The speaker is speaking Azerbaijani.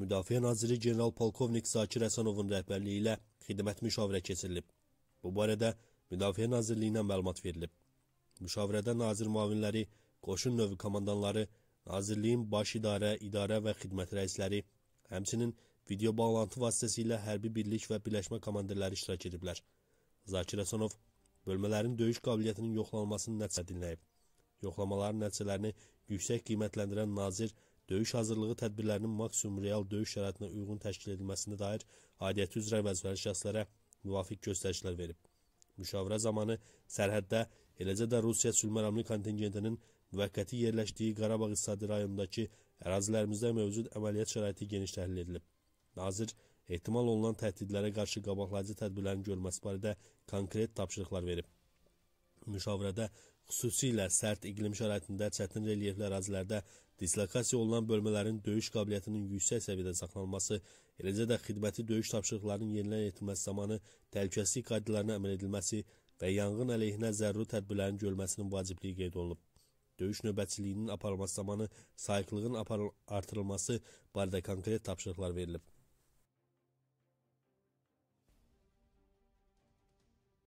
Müdafiə naziri general-polkovnik Sakir Əsənovun rəhbərliyi ilə xidmət müşavirə keçirilib. Bu barədə Müdafiə Nazirliyinə məlumat verilib. Müşavirədə nazir müavinləri, qoşun növü komandanları, nazirliyin baş idarə, idarə və xidmət rəisləri, həmçinin video bağlantı vasitəsilə hərbi birlik və birləşmə komandirləri iştirak ediblər. Zakir Əsənov bölmələrin döyüş qabiliyyətinin yoxlanılmasını nəticə dinləyib. Yoxlamaların nəticələrini yüksək qiymətləndirən nazir döyüş hazırlığı tədbirlərinin maksimum real döyüş şəraitinə uyğun təşkil edilməsinə dair aidiyyəti üzrə vəzifəli şəxslərə müvafiq göstərişlər verib. Müşavirə zamanı sərhəddə, eləcə də Rusiya sülməramlı kontingentinin müvəqqəti yerləşdiyi Qarabağ İqtisadi rayonundakı ərazilərimizdə mövcud əməliyyat şəraiti geniş təhlil edilib. Nazir ehtimal olunan təhdidlərə qarşı qabaqlayıcı tədbirlərin görməsi barədə konkret tapşırıqlar verib müşavirədə xüsusilə sərt iqlim şəraitində çətin relyefli ərazilərdə dislokasiya olunan bölmələrin döyüş qabiliyyətinin yüksək səviyyədə saxlanılması, eləcə də xidməti döyüş tapşırıqlarının yenidən yetirməsi zamanı təhlükəsizlik qaydalarına əməl edilməsi və yanğın əleyhinə zəruri tədbirlərin görülməsinin vacibliyi qeyd olunub. Döyüş növbətçiliyinin aparılması zamanı sayıqlığın aparıl artırılması barədə konkret tapşırıqlar verilib.